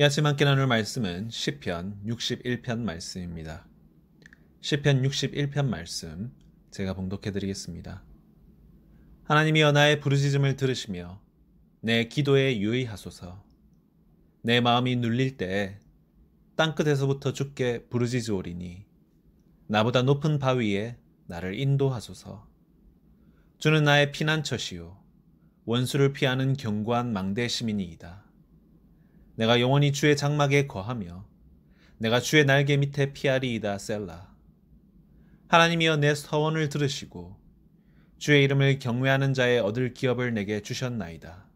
야심 함께 나눌 말씀은 시편 61편 말씀입니다. 시편 61편 말씀 제가 봉독해 드리겠습니다. 하나님이 여 나의 부르짖음을 들으시며 내 기도에 유의하소서. 내 마음이 눌릴 때 땅끝에서부터 죽게 부르짖으오리니 나보다 높은 바위에 나를 인도하소서. 주는 나의 피난처시요 원수를 피하는 견고한 망대 시민이이다. 내가 영원히 주의 장막에 거하며 내가 주의 날개 밑에 피하리이다 셀라. 하나님이여 내 서원을 들으시고 주의 이름을 경외하는 자의 얻을 기업을 내게 주셨나이다.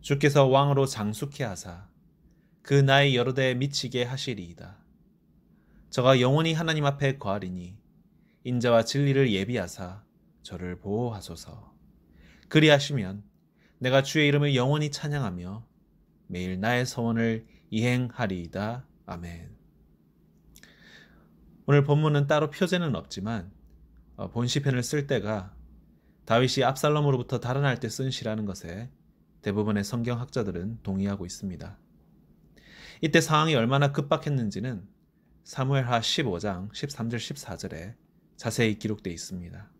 주께서 왕으로 장숙해 하사 그 나의 여러 대에 미치게 하시리이다. 저가 영원히 하나님 앞에 거하리니 인자와 진리를 예비하사 저를 보호하소서. 그리하시면 내가 주의 이름을 영원히 찬양하며 매일 나의 서원을 이행하리이다. 아멘. 오늘 본문은 따로 표제는 없지만 어, 본시편을 쓸 때가 다윗이 압살롬으로부터 달아날 때 쓴 시라는 것에 대부분의 성경학자들은 동의하고 있습니다. 이때 상황이 얼마나 급박했는지는 사무엘하 15장 13절 14절에 자세히 기록되어 있습니다.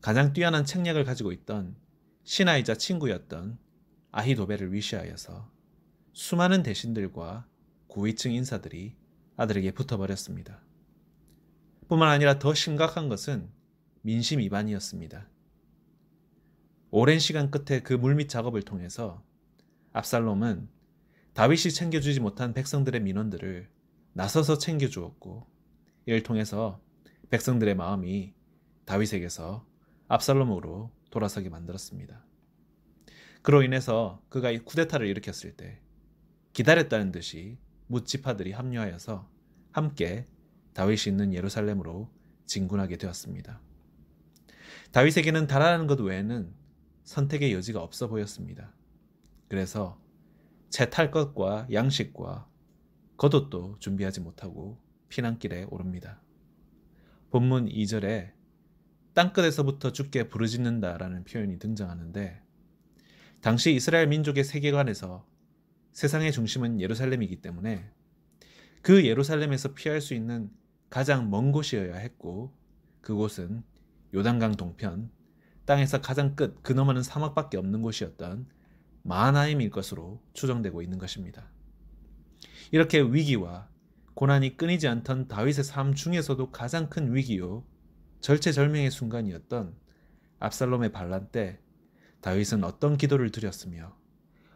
가장 뛰어난 책략을 가지고 있던 신하이자 친구였던 아히도베를 위시하여서 수많은 대신들과 고위층 인사들이 아들에게 붙어버렸습니다. 뿐만 아니라 더 심각한 것은 민심 위반이었습니다. 오랜 시간 끝에 그 물밑 작업을 통해서 압살롬은 다윗이 챙겨주지 못한 백성들의 민원들을 나서서 챙겨주었고 이를 통해서 백성들의 마음이 다윗에게서 압살롬으로 돌아서게 만들었습니다. 그로 인해서 그가 이 쿠데타를 일으켰을 때 기다렸다는 듯이 무지파들이 합류하여서 함께 다윗이 있는 예루살렘으로 진군하게 되었습니다. 다윗에게는 달아나는것 외에는 선택의 여지가 없어 보였습니다. 그래서 재탈 것과 양식과 겉옷도 준비하지 못하고 피난길에 오릅니다. 본문 2절에 땅끝에서부터 죽게 부르짖는다라는 표현이 등장하는데 당시 이스라엘 민족의 세계관에서 세상의 중심은 예루살렘이기 때문에 그 예루살렘에서 피할 수 있는 가장 먼 곳이어야 했고 그곳은 요단강 동편 땅에서 가장 끝 근엄하는 사막밖에 없는 곳이었던 마하나임일 것으로 추정되고 있는 것입니다. 이렇게 위기와 고난이 끊이지 않던 다윗의 삶 중에서도 가장 큰 위기요 절체절명의 순간이었던 압살롬의 반란 때 다윗은 어떤 기도를 드렸으며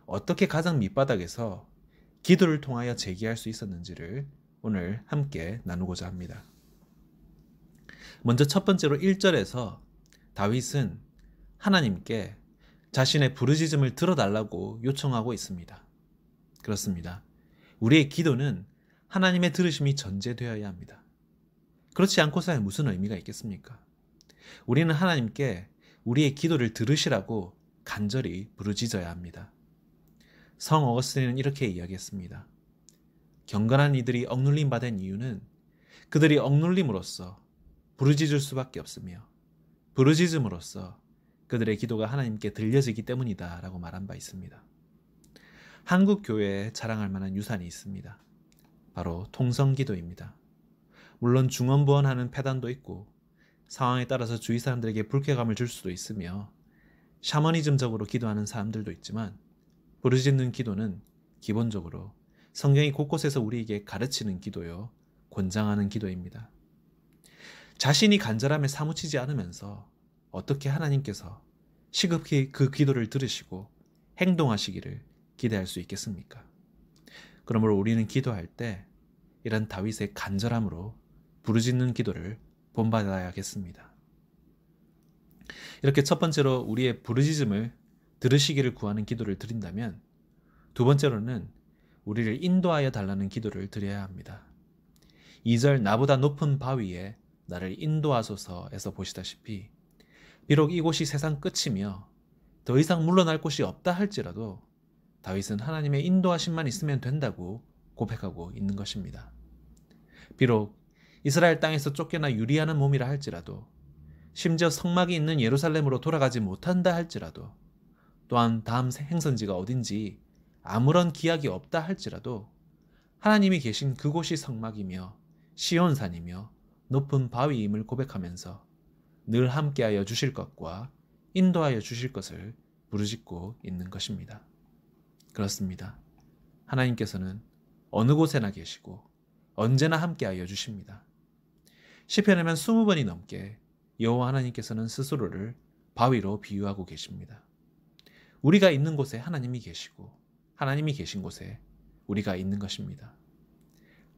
어떻게 가장 밑바닥에서 기도를 통하여 재기할 수 있었는지를 오늘 함께 나누고자 합니다. 먼저 첫 번째로 1절에서 다윗은 하나님께 자신의 부르짖음을 들어달라고 요청하고 있습니다. 그렇습니다. 우리의 기도는 하나님의 들으심이 전제되어야 합니다. 그렇지 않고서야 무슨 의미가 있겠습니까? 우리는 하나님께 우리의 기도를 들으시라고 간절히 부르짖어야 합니다. 성 어거스틴은 이렇게 이야기했습니다. 경건한 이들이 억눌림 받은 이유는 그들이 억눌림으로써 부르짖을 수밖에 없으며 부르짖음으로써 그들의 기도가 하나님께 들려지기 때문이다 라고 말한 바 있습니다. 한국 교회에 자랑할 만한 유산이 있습니다. 바로 통성기도입니다. 물론 중언부언하는 패단도 있고 상황에 따라서 주위 사람들에게 불쾌감을 줄 수도 있으며 샤머니즘적으로 기도하는 사람들도 있지만 부르짖는 기도는 기본적으로 성경이 곳곳에서 우리에게 가르치는 기도요 권장하는 기도입니다. 자신이 간절함에 사무치지 않으면서 어떻게 하나님께서 시급히 그 기도를 들으시고 행동하시기를 기대할 수 있겠습니까? 그러므로 우리는 기도할 때 이런 다윗의 간절함으로 부르짖는 기도를 본받아야겠습니다. 이렇게 첫 번째로 우리의 부르짖음을 들으시기를 구하는 기도를 드린다면 두 번째로는 우리를 인도하여 달라는 기도를 드려야 합니다. 2절 나보다 높은 바위에 나를 인도하소서에서 보시다시피 비록 이곳이 세상 끝이며 더 이상 물러날 곳이 없다 할지라도 다윗은 하나님의 인도하심만 있으면 된다고 고백하고 있는 것입니다. 비록 이스라엘 땅에서 쫓겨나 유리하는 몸이라 할지라도 심지어 성막이 있는 예루살렘으로 돌아가지 못한다 할지라도 또한 다음 행선지가 어딘지 아무런 기약이 없다 할지라도 하나님이 계신 그곳이 성막이며 시온산이며 높은 바위임을 고백하면서 늘 함께하여 주실 것과 인도하여 주실 것을 부르짖고 있는 것입니다. 그렇습니다. 하나님께서는 어느 곳에나 계시고 언제나 함께하여 주십니다. 시편에 하 20번이 넘게 여호와 하나님께서는 스스로를 바위로 비유하고 계십니다. 우리가 있는 곳에 하나님이 계시고 하나님이 계신 곳에 우리가 있는 것입니다.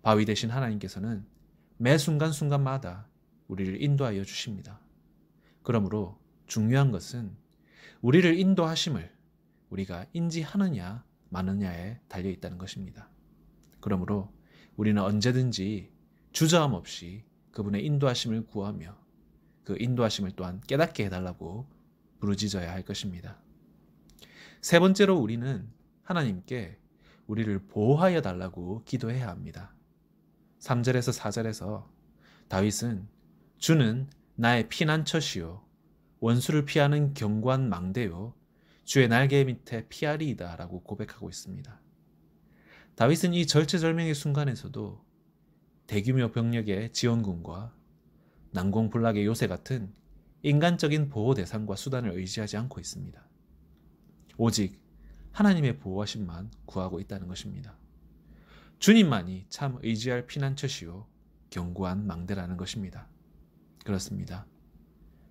바위 대신 하나님께서는 매 순간순간마다 우리를 인도하여 주십니다. 그러므로 중요한 것은 우리를 인도하심을 우리가 인지하느냐 마느냐에 달려 있다는 것입니다. 그러므로 우리는 언제든지 주저함 없이 그분의 인도하심을 구하며 그 인도하심을 또한 깨닫게 해달라고 부르짖어야 할 것입니다. 세 번째로 우리는 하나님께 우리를 보호하여 달라고 기도해야 합니다. 3절에서 4절에서 다윗은 주는 나의 피난처시요 원수를 피하는 경관 망대요 주의 날개 밑에 피아리이다라고 고백하고 있습니다. 다윗은 이 절체절명의 순간에서도 대규모 병력의 지원군과 난공불락의 요새 같은 인간적인 보호 대상과 수단을 의지하지 않고 있습니다. 오직 하나님의 보호하심만 구하고 있다는 것입니다. 주님만이 참 의지할 피난처시요 견고한 망대라는 것입니다. 그렇습니다.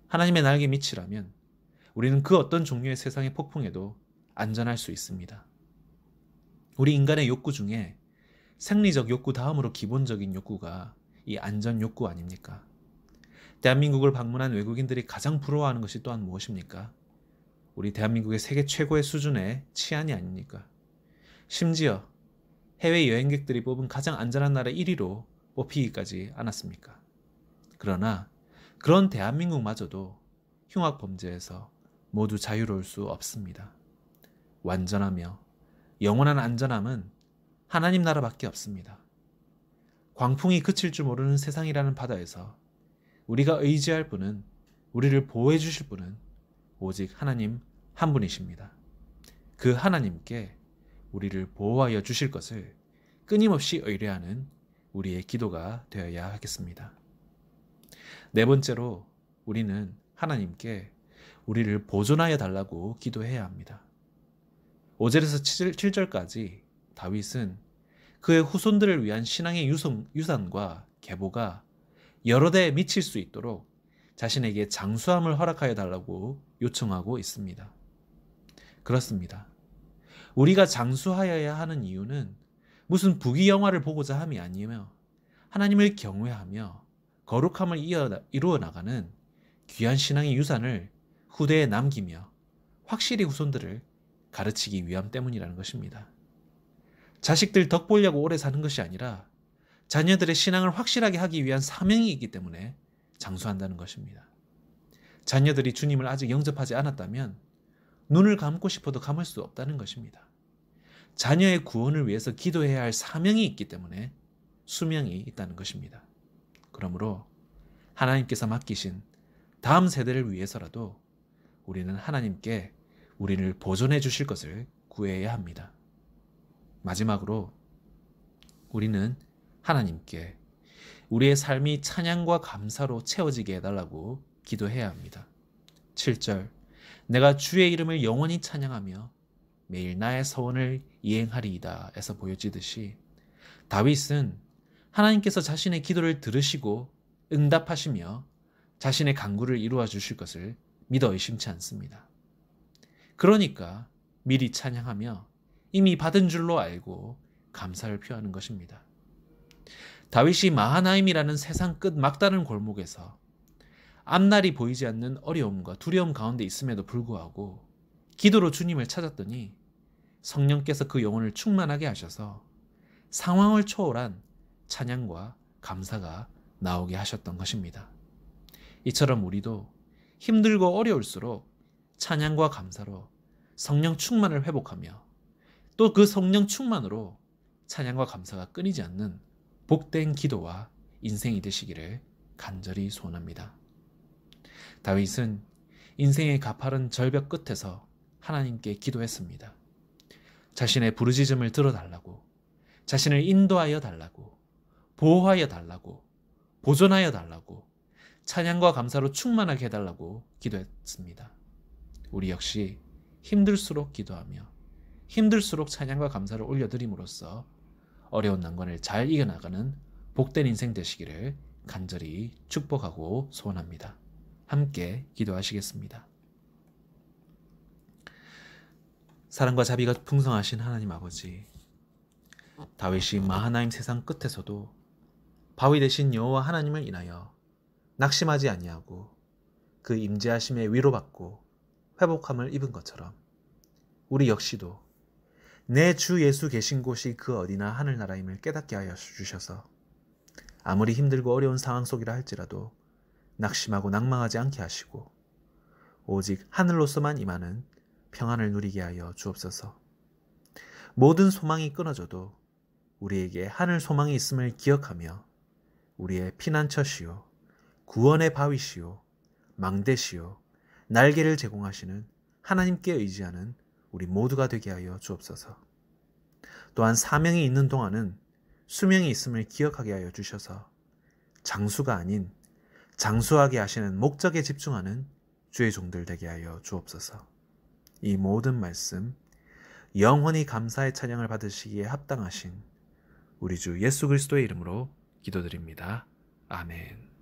하나님의 날개 밑이라면 우리는 그 어떤 종류의 세상의 폭풍에도 안전할 수 있습니다. 우리 인간의 욕구 중에 생리적 욕구 다음으로 기본적인 욕구가 이 안전 욕구 아닙니까? 대한민국을 방문한 외국인들이 가장 부러워하는 것이 또한 무엇입니까? 우리 대한민국의 세계 최고의 수준의 치안이 아닙니까? 심지어 해외 여행객들이 뽑은 가장 안전한 나라 1위로 뽑히기까지 않았습니까? 그러나 그런 대한민국마저도 흉악 범죄에서 모두 자유로울 수 없습니다. 완전하며 영원한 안전함은 하나님 나라밖에 없습니다. 광풍이 그칠 줄 모르는 세상이라는 바다에서 우리가 의지할 분은 우리를 보호해 주실 분은 오직 하나님 한 분이십니다. 그 하나님께 우리를 보호하여 주실 것을 끊임없이 의뢰하는 우리의 기도가 되어야 하겠습니다. 네 번째로 우리는 하나님께 우리를 보존하여 달라고 기도해야 합니다. 5절에서 7절까지 다윗은 그의 후손들을 위한 신앙의 유성, 유산과 계보가 여러 대에 미칠 수 있도록 자신에게 장수함을 허락하여 달라고 요청하고 있습니다. 그렇습니다. 우리가 장수하여야 하는 이유는 무슨 부귀 영화를 보고자 함이 아니며 하나님을 경외하며 거룩함을 이루어 나가는 귀한 신앙의 유산을 후대에 남기며 확실히 후손들을 가르치기 위함 때문이라는 것입니다. 자식들 덕 보려고 오래 사는 것이 아니라 자녀들의 신앙을 확실하게 하기 위한 사명이기 있 때문에 장수한다는 것입니다. 자녀들이 주님을 아직 영접하지 않았다면 눈을 감고 싶어도 감을 수 없다는 것입니다. 자녀의 구원을 위해서 기도해야 할 사명이 있기 때문에 수명이 있다는 것입니다. 그러므로 하나님께서 맡기신 다음 세대를 위해서라도 우리는 하나님께 우리를 보존해 주실 것을 구해야 합니다. 마지막으로 우리는 하나님께 우리의 삶이 찬양과 감사로 채워지게 해달라고 기도해야 합니다. 7절 내가 주의 이름을 영원히 찬양하며 매일 나의 서원을 이행하리이다 에서 보여지듯이 다윗은 하나님께서 자신의 기도를 들으시고 응답하시며 자신의 강구를 이루어 주실 것을 믿어 의심치 않습니다. 그러니까 미리 찬양하며 이미 받은 줄로 알고 감사를 표하는 것입니다. 다윗이 마하나임이라는 세상 끝 막다른 골목에서 앞날이 보이지 않는 어려움과 두려움 가운데 있음에도 불구하고 기도로 주님을 찾았더니 성령께서 그 영혼을 충만하게 하셔서 상황을 초월한 찬양과 감사가 나오게 하셨던 것입니다. 이처럼 우리도 힘들고 어려울수록 찬양과 감사로 성령 충만을 회복하며 또그 성령 충만으로 찬양과 감사가 끊이지 않는 복된 기도와 인생이 되시기를 간절히 소원합니다. 다윗은 인생의 가파른 절벽 끝에서 하나님께 기도했습니다. 자신의 부르짖음을 들어달라고, 자신을 인도하여 달라고, 보호하여 달라고, 보존하여 달라고, 찬양과 감사로 충만하게 해달라고 기도했습니다. 우리 역시 힘들수록 기도하며 힘들수록 찬양과 감사를 올려드림으로써 어려운 난관을 잘 이겨나가는 복된 인생 되시기를 간절히 축복하고 소원합니다. 함께 기도하시겠습니다. 사랑과 자비가 풍성하신 하나님 아버지, 다윗이 마하나임 세상 끝에서도 바위 대신 여호와 하나님을 인하여 낙심하지 아니하고 그 임재하심에 위로받고 회복함을 입은 것처럼 우리 역시도 내주 예수 계신 곳이 그 어디나 하늘나라임을 깨닫게 하여 주셔서 아무리 힘들고 어려운 상황 속이라 할지라도 낙심하고 낙망하지 않게 하시고 오직 하늘로서만 임하는 평안을 누리게 하여 주옵소서. 모든 소망이 끊어져도 우리에게 하늘 소망이 있음을 기억하며 우리의 피난처시요 구원의 바위시요 망대시요 날개를 제공하시는 하나님께 의지하는 우리 모두가 되게 하여 주옵소서. 또한 사명이 있는 동안은 수명이 있음을 기억하게 하여 주셔서 장수가 아닌 장수하게 하시는 목적에 집중하는 주의 종들 되게 하여 주옵소서. 이 모든 말씀 영원히 감사의 찬양을 받으시기에 합당하신 우리 주 예수 그리스도의 이름으로 기도드립니다. 아멘.